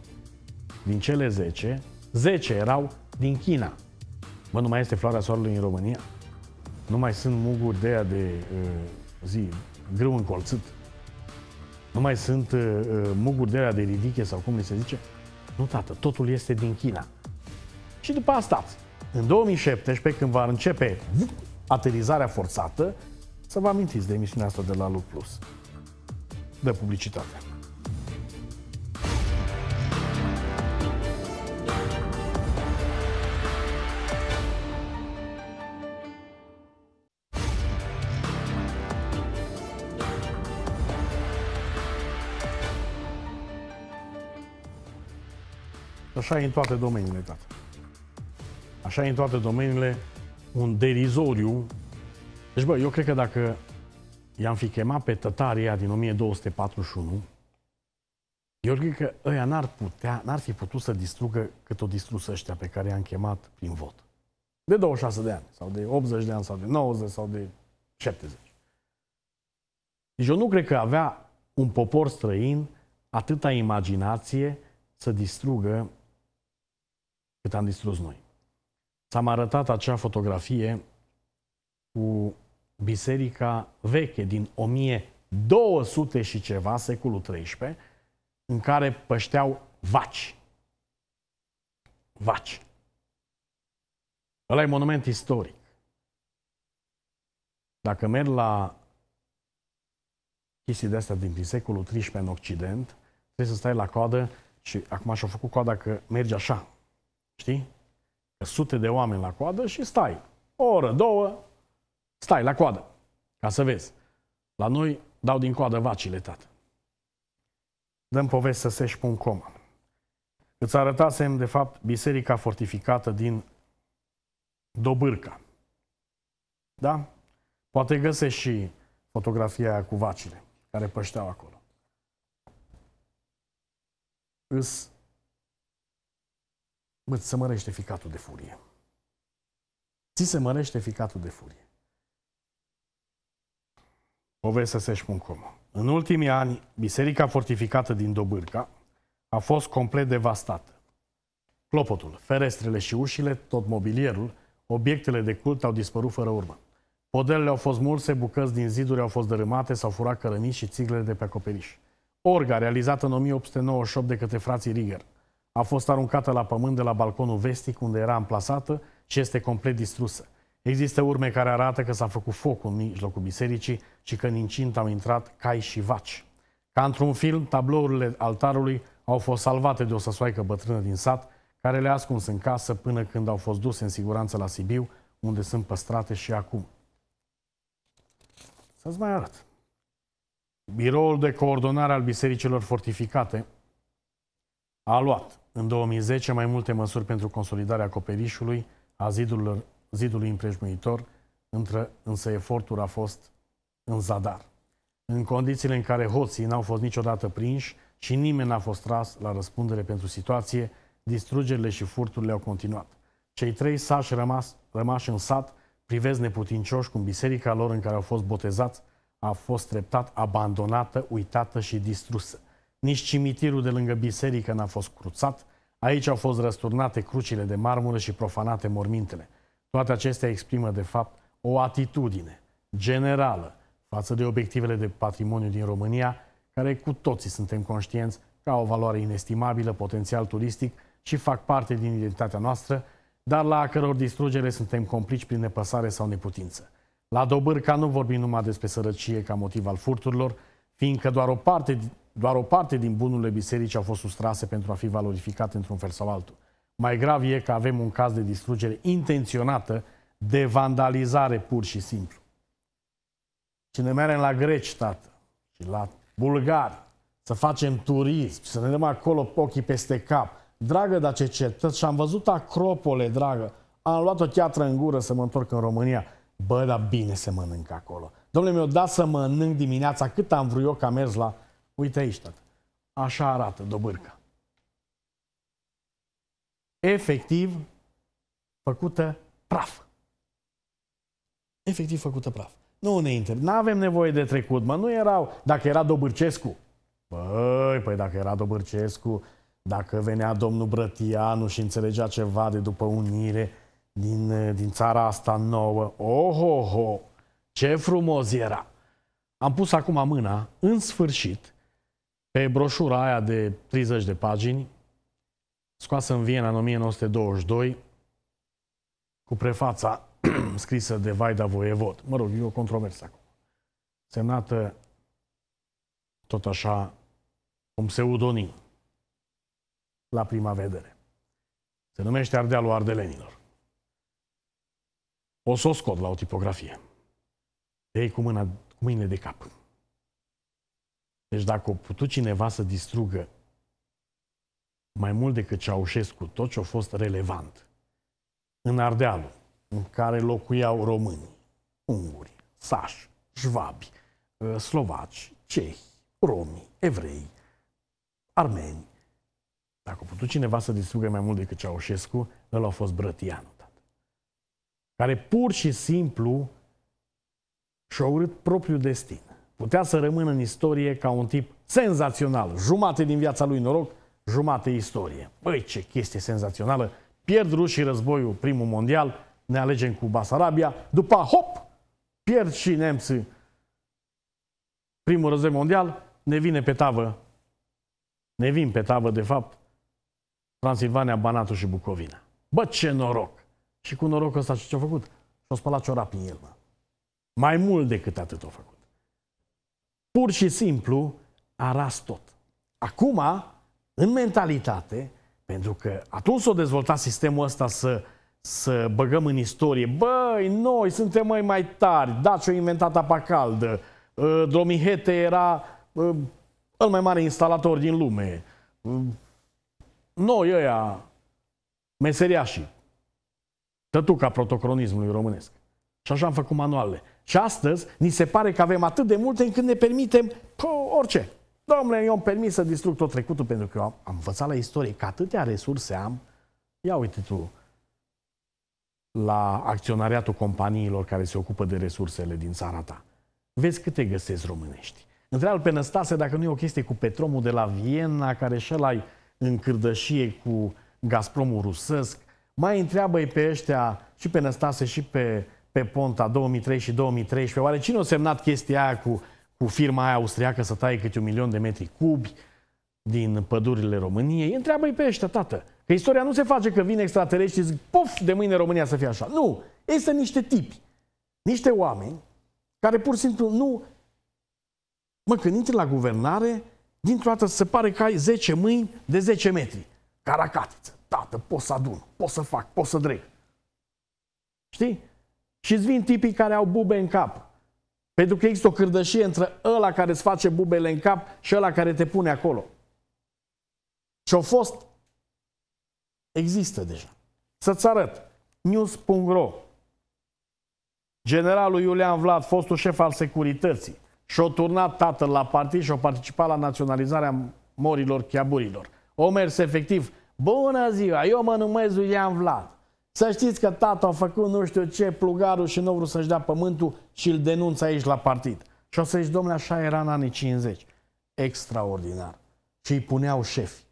din cele 10, 10 erau din China. Mă, nu mai este floarea soarelui în România? Nu mai sunt muguri de aia de uh, zi, grâu încolțit? Nu mai sunt uh, uh, muguri de aia de ridiche sau cum li se zice? Nu, tată, totul este din China. Și după asta, În 2017, când va începe aterizarea forțată, să vă amintiți de emisiunea asta de la Lu Plus. De publicitate. Așa e în toate domeniile, tată. Așa e în toate domeniile un derizoriu. Deci, bă, eu cred că dacă i-am fi chemat pe tătaria din 1241, eu cred că ăia n-ar putea, n-ar fi putut să distrugă cât o distrus ăștia pe care i-am chemat prin vot. De 26 de ani, sau de 80 de ani, sau de 90, sau de 70. Deci eu nu cred că avea un popor străin atâta imaginație să distrugă cât am distrus noi. S-am arătat acea fotografie cu biserica veche din 1200 și ceva, secolul 13, în care pășteau vaci. Vaci. Ăla e monument istoric. Dacă merg la chestii de astea din secolul 13 în Occident, trebuie să stai la coadă și acum și-au făcut coada că merge așa, Știi? Sute de oameni la coadă și stai. O oră, două, stai la coadă. Ca să vezi. La noi dau din coadă vacile, tată. Dăm poveste să se pun coma. Îți arătasem, de fapt, biserica fortificată din Dobârca. Da? Poate găsești și fotografia cu vacile care pășteau acolo. Îți mă, se mărește ficatul de furie. Ți se mărește ficatul de furie. să cum. În ultimii ani, biserica fortificată din Dobârca a fost complet devastată. Clopotul, ferestrele și ușile, tot mobilierul, obiectele de cult au dispărut fără urmă. Podelele au fost mulse, bucăți din ziduri au fost dărâmate, s-au furat cărămizi și țiglele de pe acoperiș. Orga, realizată în 1898 de către frații Rigger, a fost aruncată la pământ de la balconul vestic unde era amplasată și este complet distrusă. Există urme care arată că s-a făcut foc în mijlocul bisericii și că în incint au intrat cai și vaci. Ca într-un film, tablourile altarului au fost salvate de o săsoaică bătrână din sat, care le-a ascuns în casă până când au fost duse în siguranță la Sibiu, unde sunt păstrate și acum. Să-ți mai arăt. Biroul de coordonare al bisericilor fortificate a luat în 2010, mai multe măsuri pentru consolidarea acoperișului a zidurilor, zidului împrejmuitor, între, însă efortul a fost în zadar. În condițiile în care hoții n-au fost niciodată prinși și nimeni n-a fost tras la răspundere pentru situație, distrugerile și furturile au continuat. Cei trei sași rămas, rămași în sat privesc neputincioși cum biserica lor în care au fost botezați a fost treptat abandonată, uitată și distrusă. Nici cimitirul de lângă biserică n-a fost cruțat, aici au fost răsturnate crucile de marmură și profanate mormintele. Toate acestea exprimă, de fapt, o atitudine generală față de obiectivele de patrimoniu din România, care cu toții suntem conștienți că au o valoare inestimabilă, potențial turistic și fac parte din identitatea noastră, dar la căror distrugere suntem complici prin nepăsare sau neputință. La Dobârca nu vorbim numai despre sărăcie ca motiv al furturilor, fiindcă doar o parte doar o parte din bunurile bisericii au fost sustrase pentru a fi valorificate într-un fel sau altul. Mai grav e că avem un caz de distrugere intenționată, de vandalizare pur și simplu. Și ne la greci, tată, și la bulgari, să facem turism, să ne dăm acolo ochii peste cap. Dragă, dar ce cetăți? Și am văzut acropole, dragă. Am luat o teatră în gură să mă întorc în România. Bă, dar bine se mănâncă acolo. Domnule meu, da să mănânc dimineața cât am vrut eu că am mers la Uite aici, tată. Așa arată dobârca. Efectiv făcută praf. Efectiv făcută praf. Nu ne inter. Nu avem nevoie de trecut, mă. Nu erau... Dacă era Dobârcescu... Băi, păi dacă era Dobârcescu, dacă venea domnul Brătianu și înțelegea ceva de după unire din, din țara asta nouă, ohoho, oh, ce frumos era! Am pus acum mâna, în sfârșit, pe broșura aia de 30 de pagini, scoasă în Viena în 1922, cu prefața scrisă de Vaida Voievod. Mă rog, e o controversă acum. Semnată tot așa un pseudonim la prima vedere. Se numește Ardealul Ardelenilor. O să o scot la o tipografie. Ei cu, mâna, cu mâine de cap. Deci dacă a putut cineva să distrugă mai mult decât Ceaușescu, tot ce a fost relevant, în Ardealul, în care locuiau români, unguri, sași, jvabi, ă, slovaci, cehi, romi, evrei, armeni, dacă a putut cineva să distrugă mai mult decât Ceaușescu, ăla a fost Brătianu, tată. Care pur și simplu și-a urât propriul destin putea să rămână în istorie ca un tip senzațional. Jumate din viața lui noroc, jumate istorie. Băi, ce chestie senzațională! Pierd rușii războiul primul mondial, ne alegem cu Basarabia, după hop, pierd și nemții primul război mondial, ne vine pe tavă, ne vin pe tavă, de fapt, Transilvania, Banatul și Bucovina. Bă, ce noroc! Și cu norocul ăsta ce a făcut? Și-a spălat ciorapii în el, mă. Mai mult decât atât a făcut pur și simplu ras tot. Acum, în mentalitate, pentru că atunci s-a dezvoltat sistemul ăsta să, să băgăm în istorie, băi, noi suntem mai mai tari, Daciu a inventat apa caldă, ă, Dromihete era ă, cel mai mare instalator din lume, ă, noi ăia, meseriașii, tătuca protocronismului românesc. Și așa am făcut manualele. Și astăzi ni se pare că avem atât de multe încât ne permitem pă, orice. Domnule, eu îmi permis să distrug tot trecutul pentru că eu am, am învățat la istorie că atâtea resurse am. Ia uite tu la acționariatul companiilor care se ocupă de resursele din țara ta. Vezi câte găsesc românești. Întreabă pe Năstase dacă nu e o chestie cu Petromul de la Viena, care și ăla în cârdășie cu Gazpromul rusesc. Mai întreabă-i pe ăștia și pe Năstase și pe pe Ponta 2003 și 2013. Oare cine a semnat chestia aia cu, cu firma aia austriacă să taie câte un milion de metri cubi din pădurile României? Întreabă-i pe ăștia, tată. Că istoria nu se face că vin extraterestri și zic, puf, de mâine România să fie așa. Nu, ei sunt niște tipi, niște oameni care pur și simplu nu... Mă, când intri la guvernare, dintr-o dată se pare că ai 10 mâini de 10 metri. Caracatiță, tată, pot să adun, pot să fac, pot să dreg. Știi? Și îți vin tipii care au bube în cap. Pentru că există o cârdășie între ăla care îți face bubele în cap și ăla care te pune acolo. Și au fost. Există deja. Să-ți arăt. News.ro Generalul Iulian Vlad, fostul șef al securității, și-a turnat tatăl la partid și-a participat la naționalizarea morilor chiaburilor. O mers efectiv. Bună ziua, eu mă numesc Iulian Vlad. Să știți că tata a făcut nu știu ce plugarul și nu vrut să-și dea pământul și îl denunță aici la partid. Și o să zici, domnule, așa era în anii 50. Extraordinar. Și îi puneau șefi.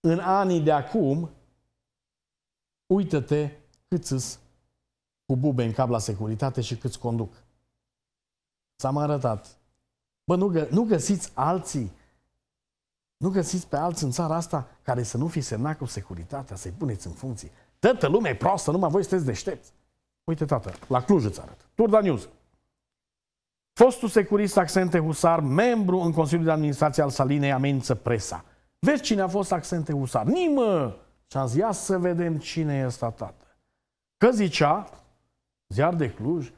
În anii de acum, uită-te cât îs cu bube în cap la securitate și câți conduc. s a mai arătat. Bă, nu, gă, nu găsiți alții nu găsiți pe alții în țara asta care să nu fi semnat cu securitatea, să-i puneți în funcție. Tătă lumea e proastă, numai voi sunteți deștepți. Uite, tată, la Cluj îți arăt. Turda News. Fostul securist Axente Husar, membru în Consiliul de Administrație al Salinei, amenință presa. Vezi cine a fost Axente Husar? Nimă! Și am zis, ia să vedem cine e ăsta, tată. Că zicea, ziar de Cluj,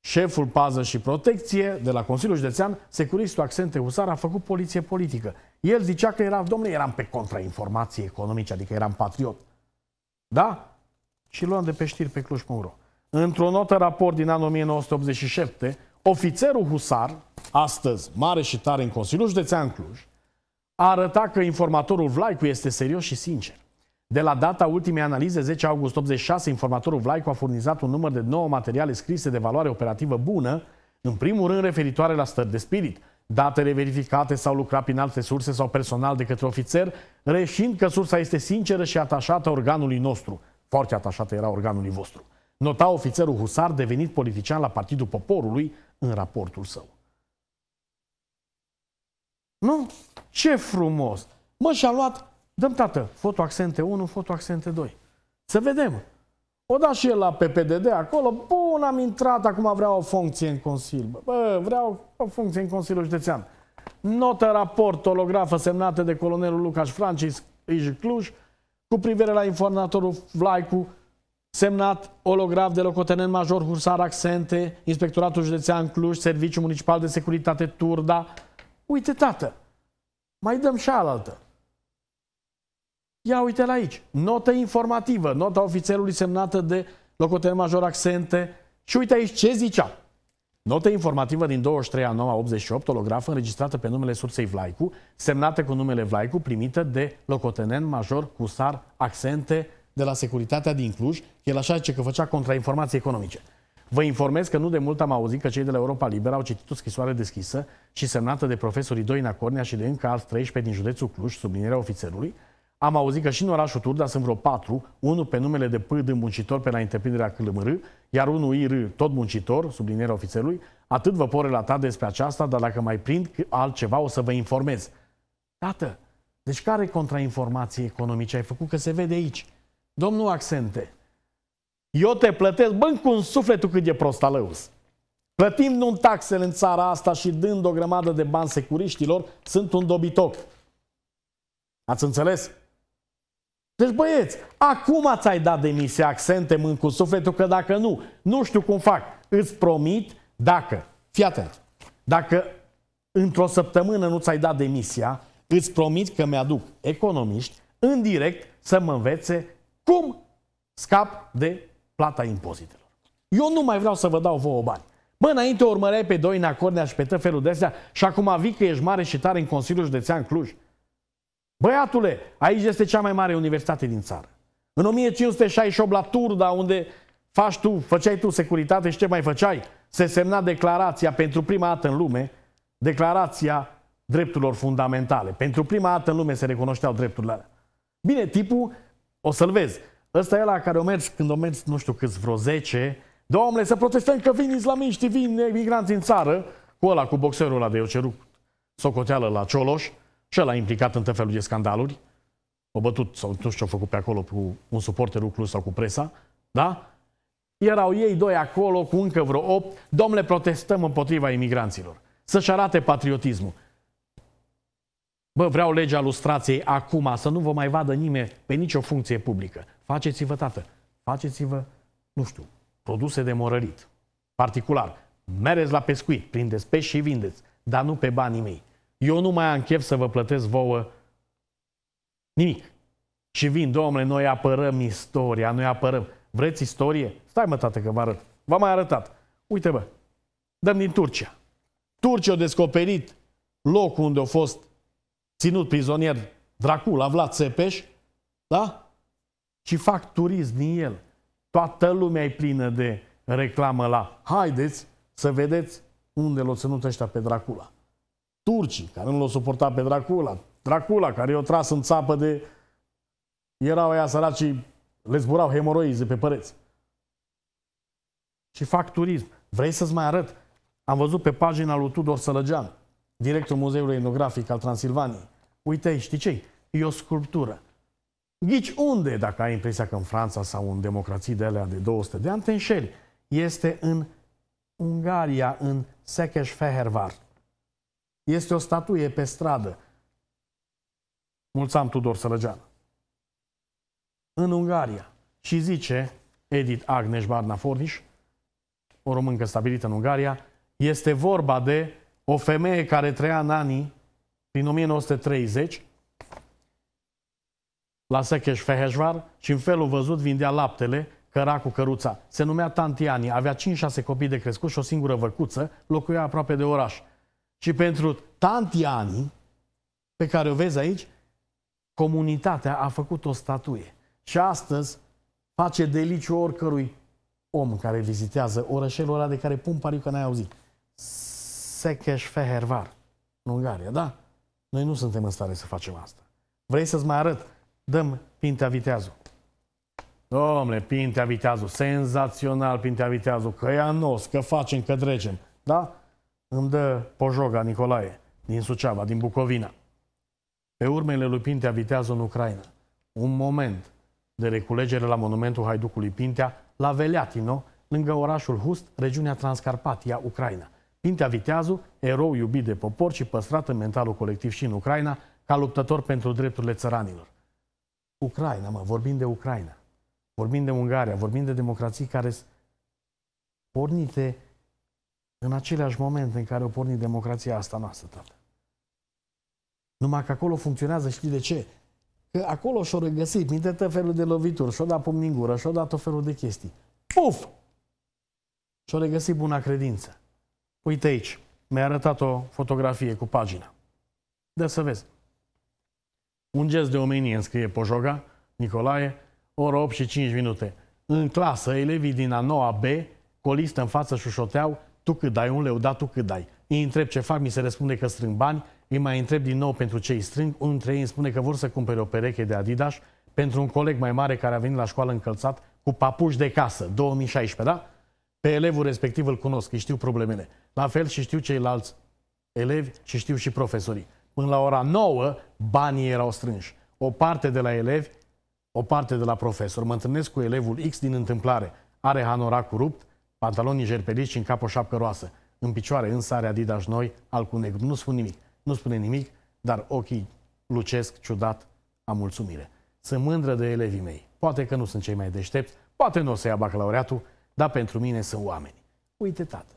șeful pază și protecție de la Consiliul Județean, securistul Axente Husar a făcut poliție politică. El zicea că era, domnule, eram pe contrainformație economice, adică eram patriot. Da? Și luăm de pe știri pe cluj.ro. Într-o notă raport din anul 1987, ofițerul Husar, astăzi mare și tare în Consiliul Județean Cluj, a arătat că informatorul Vlaicu este serios și sincer. De la data ultimei analize, 10 august 86, informatorul Vlaicu a furnizat un număr de 9 materiale scrise de valoare operativă bună, în primul rând referitoare la stări de spirit – Datele verificate sau lucrat prin alte surse sau personal de către ofițer, reșind că sursa este sinceră și atașată organului nostru. Foarte atașată era organului vostru. Nota ofițerul Husar devenit politician la Partidul Poporului în raportul său. Nu? Ce frumos! Mă, și-a luat... Dăm, tată, accente 1, accente 2. Să vedem. O da și el la PPDD acolo, bun, am intrat, acum vreau o funcție în Consiliu. Bă, vreau o funcție în Consiliul Județean. Notă raport holografă semnată de colonelul Lucas Francis Iji Cluj cu privire la informatorul Vlaicu, semnat holograf de locotenent major Hursar Accente, Inspectoratul Județean Cluj, Serviciul Municipal de Securitate Turda. Uite, tată, mai dăm și alaltă. Ia uite la aici, notă informativă, nota ofițerului semnată de locotenent major Axente. și uite aici ce zicea. Notă informativă din 23 a 88, olografă înregistrată pe numele sursei Vlaicu, semnată cu numele Vlaicu, primită de locotenent major Cusar Axente de la Securitatea din Cluj, el așa zice că făcea contrainformații economice. Vă informez că nu de mult am auzit că cei de la Europa Liberă au citit o scrisoare deschisă și semnată de profesorii Doina Cornea și de încă alți 13 din județul Cluj, sublinierea ofițerului, am auzit că și în orașul Turda sunt vreo patru, unul pe numele de pâd în muncitor pe la întreprinderea Călămârâ, iar unul IR tot muncitor, sublinierea ofițerului. Atât vă pot relata despre aceasta, dar dacă mai prind altceva o să vă informez. Tată, deci care contrainformații economice ai făcut că se vede aici? Domnul Accente, eu te plătesc, bă, cu un sufletul cât e prostalăus. Plătim nu taxele în țara asta și dând o grămadă de bani securiștilor, sunt un dobitoc. Ați înțeles? Deci băieți, acum ți-ai dat demisia, accente mân cu sufletul, că dacă nu, nu știu cum fac. Îți promit, dacă, fii atent, dacă într-o săptămână nu ți-ai dat demisia, îți promit că mi-aduc economiști în direct să mă învețe cum scap de plata impozitelor. Eu nu mai vreau să vă dau vouă bani. Bă, înainte urmăreai pe în Cornea și pe tot felul de astea și acum vii că ești mare și tare în Consiliul Județean Cluj. Băiatule, aici este cea mai mare universitate din țară. În 1568 la Turda, unde faci tu, făceai tu securitate și ce mai făceai, se semna declarația pentru prima dată în lume, declarația drepturilor fundamentale. Pentru prima dată în lume se recunoșteau drepturile alea. Bine, tipul, o să-l vezi. Ăsta e la care o mergi când o mergi, nu știu câți, vreo 10, domnule, să protestăm că vin islamiști, vin migranți în țară, cu ăla, cu boxerul ăla de eu ceruc socoteală la Cioloș, și a implicat în tot felul de scandaluri, o bătut sau nu știu ce a făcut pe acolo cu un suporter Cluj sau cu presa, da? Erau ei doi acolo cu încă vreo opt. Domnule, protestăm împotriva imigranților. Să-și arate patriotismul. Bă, vreau legea lustrației acum, să nu vă mai vadă nimeni pe nicio funcție publică. Faceți-vă, tată, faceți-vă, nu știu, produse de morărit. Particular, mereți la pescuit, prindeți pești și vindeți, dar nu pe banii mei. Eu nu mai am chef să vă plătesc vouă nimic. Și vin, domnule, noi apărăm istoria, noi apărăm. Vreți istorie? Stai mă, tată, că vă arăt. V-am mai arătat. Uite, bă, dăm din Turcia. Turcia au descoperit locul unde a fost ținut prizonier a Vlad Țepeș, da? Și fac turism din el. Toată lumea e plină de reclamă la haideți să vedeți unde l o ținut ăștia pe Dracula turcii, care nu l-au suportat pe Dracula, Dracula, care i-a tras în țapă de... Erau aia săracii, le zburau hemoroizi pe păreți. Și fac turism. Vrei să-ți mai arăt? Am văzut pe pagina lui Tudor Sălăgean, directorul Muzeului Etnografic al Transilvaniei. Uite aici, știi ce E o sculptură. Ghici unde, dacă ai impresia că în Franța sau în democrații de alea de 200 de ani, te înșeli. Este în Ungaria, în Szekes Fehervar. Este o statuie pe stradă. Mulțam Tudor Sălăgean. În Ungaria. Și zice Edith Agnes Barna Forniș, o româncă stabilită în Ungaria, este vorba de o femeie care trăia în anii din 1930 la Secheș Feheșvar și în felul văzut vindea laptele căra cu căruța. Se numea Tantiani, avea 5-6 copii de crescut și o singură văcuță, locuia aproape de oraș ci pentru tanti ani pe care o vezi aici, comunitatea a făcut o statuie. Și astăzi face deliciu oricărui om care vizitează orășelul ăla de care pun pariu că n-ai auzit. Secheș Fehervar, în Ungaria, da? Noi nu suntem în stare să facem asta. Vrei să-ți mai arăt? Dăm Pintea Viteazul. Domnule, Pintea Viteazul, senzațional Pintea Viteazul, că e anos, că facem, că trecem. Da? îmi dă Pojoga Nicolae din Suceava, din Bucovina. Pe urmele lui Pintea vitează în Ucraina. Un moment de reculegere la monumentul Haiducului Pintea, la Veleatino, lângă orașul Hust, regiunea Transcarpatia, Ucraina. Pintea Viteazu, erou iubit de popor și păstrat în mentalul colectiv și în Ucraina, ca luptător pentru drepturile țăranilor. Ucraina, mă, vorbim de Ucraina, vorbim de Ungaria, vorbim de democrații care sunt pornite în aceleași momente în care o porni democrația asta noastră, tată. Numai că acolo funcționează, știi de ce? Că acolo și-o regăsit, minte tot felul de lovituri, și-o dat pumn din gură, și-o dat tot felul de chestii. Puf! Și-o regăsit buna credință. Uite aici, mi-a arătat o fotografie cu pagina. Dă să vezi. Un gest de omenie, înscrie Pojoga, Nicolae, ora 8 și 5 minute. În clasă, elevii din a 9 B, colistă în față șușoteau, tu cât dai un leu, da, tu cât dai. Îi întreb ce fac, mi se răspunde că strâng bani, îi mai întreb din nou pentru ce îi strâng, unul dintre ei îmi spune că vor să cumpere o pereche de Adidas pentru un coleg mai mare care a venit la școală încălțat cu papuși de casă, 2016, da? Pe elevul respectiv îl cunosc, îi știu problemele. La fel și știu ceilalți elevi și știu și profesorii. Până la ora 9, banii erau strânși. O parte de la elevi, o parte de la profesor. Mă întâlnesc cu elevul X din întâmplare. Are hanoracul rupt, Pantaloni jerperici în cap o șapcă roasă. În picioare însă are Adidas noi, al cu negru. Nu spun nimic. Nu spune nimic, dar ochii lucesc ciudat a mulțumire. Sunt mândră de elevii mei. Poate că nu sunt cei mai deștepți, poate nu o să ia bacalaureatul, dar pentru mine sunt oameni. Uite, tată,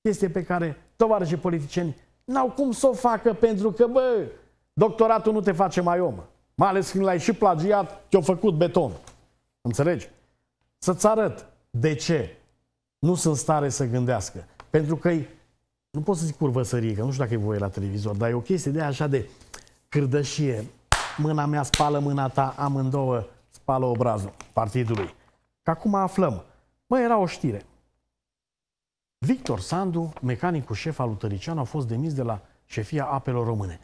este pe care tovarășii politicieni n-au cum să o facă pentru că, bă, doctoratul nu te face mai om. Mai ales când l-ai și plagiat, te-au făcut beton. Înțelegi? Să-ți arăt de ce nu sunt stare să gândească. Pentru că nu pot să zic curvăsărie, că nu știu dacă e voie la televizor, dar e o chestie de așa de cârdășie. Mâna mea spală mâna ta, amândouă spală obrazul partidului. Că acum aflăm. Mă, era o știre. Victor Sandu, mecanicul șef al lui Tăricianu, a fost demis de la șefia apelor române.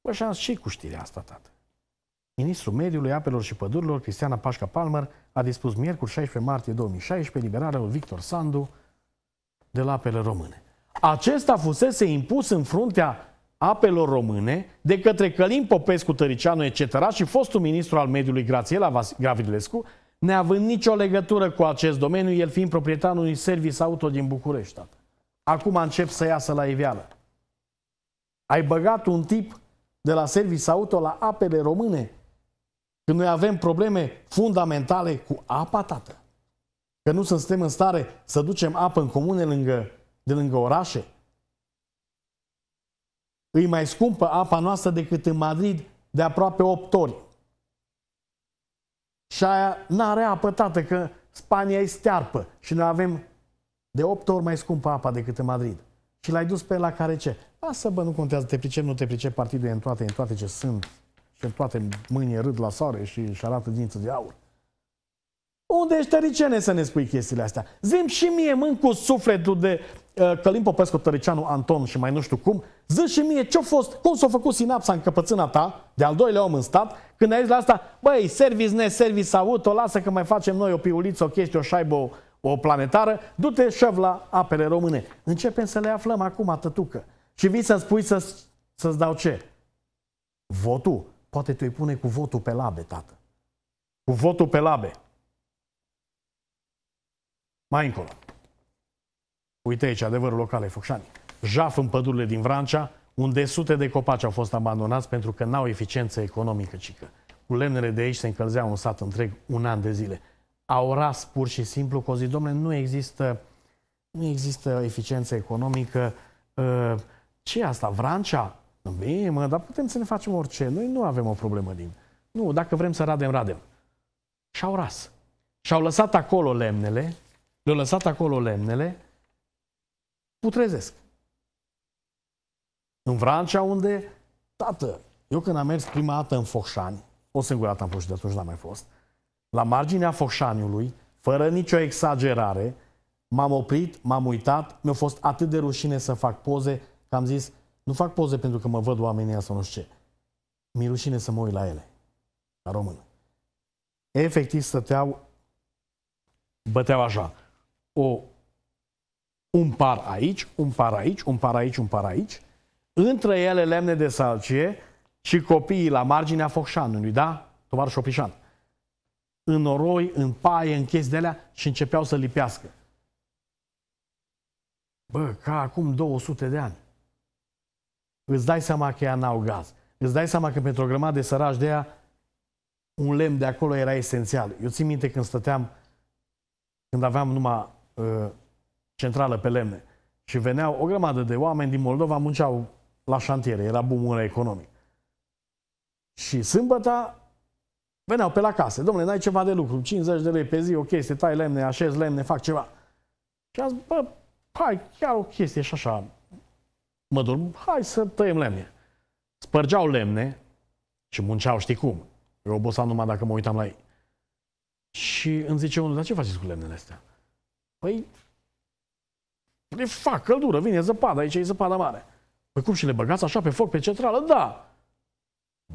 Bă, și ce cu știrea asta, tată? Ministrul Mediului, Apelor și Pădurilor, Cristiana Pașca Palmer, a dispus miercuri 16 martie 2016 liberarea lui Victor Sandu de la apele române. Acesta fusese impus în fruntea apelor române de către Călim Popescu Tăricianu etc. și fostul ministru al mediului Grațiela Gravidulescu, neavând nicio legătură cu acest domeniu, el fiind proprietarul unui service auto din București. Acum încep să iasă la iveală. Ai băgat un tip de la service auto la apele române când noi avem probleme fundamentale cu apa, tată, că nu suntem în stare să ducem apă în comune lângă, de lângă orașe, îi mai scumpă apa noastră decât în Madrid de aproape 8 ori. Și aia n-are apă, tată, că Spania e stearpă și noi avem de 8 ori mai scumpă apa decât în Madrid. Și l-ai dus pe la care ce? Lasă, bă, nu contează, te pricep, nu te pricep, partidul e în toate, în toate ce sunt că toate mâinile râd la soare și își arată dinții de aur. Unde ești tăricene să ne spui chestiile astea? Zim și mie, mân cu sufletul de uh, Călim Popescu Tăricianu Anton și mai nu știu cum, zi și mie ce-a fost, cum s-a făcut sinapsa în căpățâna ta, de al doilea om în stat, când ai zis la asta, băi, service, ne service auto, lasă că mai facem noi o piuliță, o chestie, o șaibă, o, o planetară, du-te șef la apele române. Începem să le aflăm acum, tătucă. Și vii să spui să-ți să dau ce? Votul. Poate tu îi pune cu votul pe labe, tată. Cu votul pe labe. Mai încolo. Uite aici, adevărul local e Focșani. Jaf în pădurile din Vrancea, unde sute de copaci au fost abandonați pentru că n-au eficiență economică, cică. Cu lemnele de aici se încălzea un sat întreg un an de zile. Au ras pur și simplu că zi, domnule, nu există, nu există eficiență economică. Ă, ce asta, Vrancea? Bine, mă, dar putem să ne facem orice. Noi nu avem o problemă din... Nu, dacă vrem să radem, radem. Și-au ras. Și-au lăsat acolo lemnele, le-au lăsat acolo lemnele, putrezesc. În Francia, unde, tată, eu când am mers prima dată în Foșani, o singură dată am fost și de atunci n-am mai fost, la marginea Foșaniului, fără nicio exagerare, m-am oprit, m-am uitat, mi-a fost atât de rușine să fac poze că am zis, nu fac poze pentru că mă văd oamenii sau nu știu ce. Mi rușine să mă uit la ele, la român. Efectiv stăteau, băteau așa, o, un par aici, un par aici, un par aici, un par aici, între ele lemne de salcie și copiii la marginea focșanului, da? Tovar Șopișan. În oroi, în paie, în chestii de alea și începeau să lipească. Bă, ca acum 200 de ani îți dai seama că ea n-au gaz. Îți dai seama că pentru o grămadă de sărași de ea, un lemn de acolo era esențial. Eu țin minte când stăteam, când aveam numai uh, centrală pe lemne și veneau o grămadă de oameni din Moldova, munceau la șantiere, era boom economic. Și sâmbăta veneau pe la casă, Domnule, n-ai ceva de lucru, 50 de lei pe zi, o chestie, tai lemne, așez lemne, fac ceva. Și am zis, bă, hai, chiar o chestie și așa, mă dorm, hai să tăiem lemne. Spărgeau lemne și munceau, știi cum. Eu obosam numai dacă mă uitam la ei. Și îmi zice unul, dar ce faceți cu lemnele astea? Păi, le fac căldură, vine zăpada, aici e zăpada mare. Păi cum și le băgați așa pe foc, pe centrală? Da!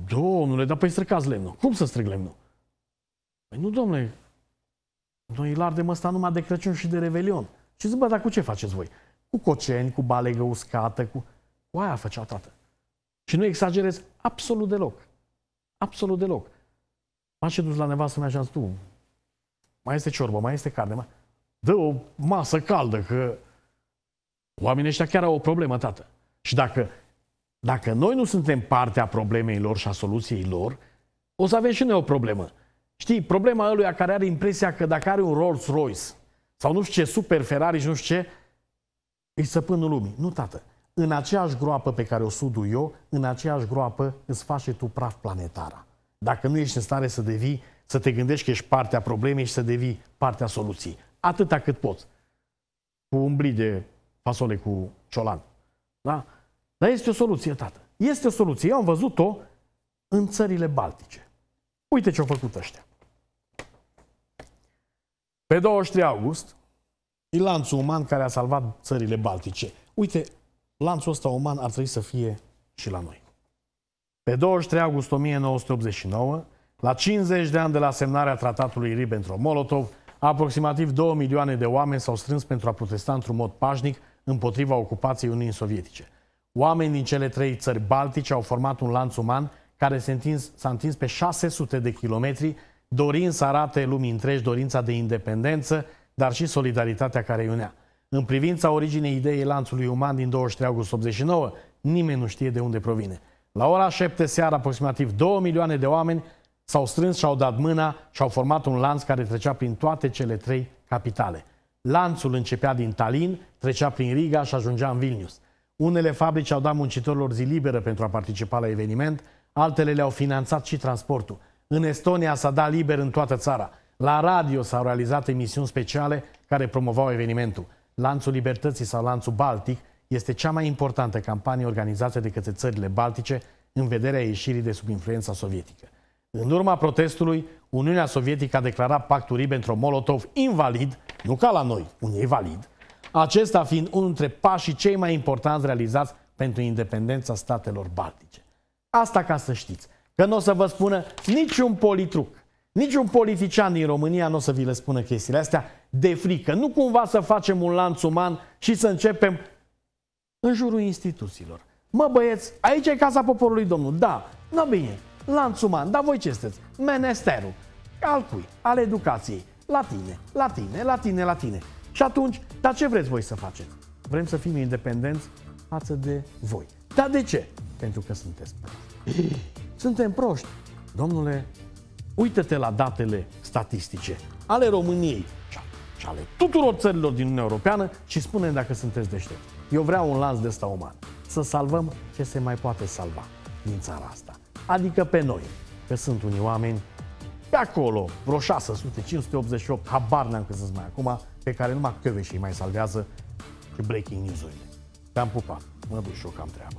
Domnule, dar păi străcați lemnul. Cum să stric lemnul? Păi nu, domnule, noi îl ardem ăsta numai de Crăciun și de Revelion. Și zic, bă, dar cu ce faceți voi? cu coceni, cu balegă uscată, cu... cu aia făcea tată. Și nu exagerez absolut deloc. Absolut deloc. m aș și dus la nevastă mea și am zis, tu, mai este ciorbă, mai este carne, mai... dă o masă caldă, că oamenii ăștia chiar au o problemă, tată. Și dacă, dacă noi nu suntem partea problemei lor și a soluției lor, o să avem și noi o problemă. Știi, problema ăluia care are impresia că dacă are un Rolls Royce sau nu știu ce super Ferrari și nu știu ce, E săpânul lumii. Nu, tată. În aceeași groapă pe care o sudu eu, în aceeași groapă îți face tu praf planetara. Dacă nu ești în stare să devii, să te gândești că ești partea problemei și să devii partea soluției. Atâta cât poți. Cu umbli de fasole cu ciolan. Da? Dar este o soluție, tată. Este o soluție. Eu am văzut-o în țările baltice. Uite ce-au făcut ăștia. Pe 23 august, E lanțul uman care a salvat țările baltice. Uite, lanțul ăsta uman ar trebui să fie și la noi. Pe 23 august 1989, la 50 de ani de la semnarea tratatului Ribbentrop-Molotov, aproximativ 2 milioane de oameni s-au strâns pentru a protesta într-un mod pașnic împotriva ocupației Uniunii Sovietice. Oameni din cele trei țări baltice au format un lanț uman care s-a întins, întins pe 600 de kilometri, dorind să arate lumii întregi dorința de independență, dar și solidaritatea care îi unea. În privința originei ideii lanțului uman din 23 august 89, nimeni nu știe de unde provine. La ora 7 seara, aproximativ 2 milioane de oameni s-au strâns și au dat mâna și au format un lanț care trecea prin toate cele trei capitale. Lanțul începea din Tallinn, trecea prin Riga și ajungea în Vilnius. Unele fabrici au dat muncitorilor zi liberă pentru a participa la eveniment, altele le-au finanțat și transportul. În Estonia s-a dat liber în toată țara – la radio s-au realizat emisiuni speciale care promovau evenimentul. Lanțul Libertății sau Lanțul Baltic este cea mai importantă campanie organizată de către țările baltice în vederea ieșirii de sub influența sovietică. În urma protestului, Uniunea Sovietică a declarat pactul Ribbentrop-Molotov invalid, nu ca la noi, un e valid, acesta fiind unul dintre pașii cei mai importanți realizați pentru independența statelor baltice. Asta ca să știți, că nu o să vă spună niciun politruc. Niciun politician din România nu o să vi le spună chestiile astea de frică. Nu cumva să facem un lanț uman și să începem în jurul instituțiilor. Mă băieți, aici e Casa Poporului Domnul. Da, nu bine, lanț uman, dar voi ce sunteți? Menesterul, al cui? Al educației, la tine, la tine, la tine, la tine. Și atunci, dar ce vreți voi să faceți? Vrem să fim independenți față de voi. Dar de ce? Pentru că sunteți proști. Suntem proști. Domnule Uită-te la datele statistice ale României și ale tuturor țărilor din Uniunea Europeană și spune dacă sunteți deștepți. Eu vreau un lanț de ăsta uman. Să salvăm ce se mai poate salva din țara asta. Adică pe noi. Că sunt unii oameni pe acolo, vreo 600, 588, habar n-am că mai acum, pe care numai căveșii mai salvează și breaking news-urile. Te-am pupat, mă duc și eu cam am treabă.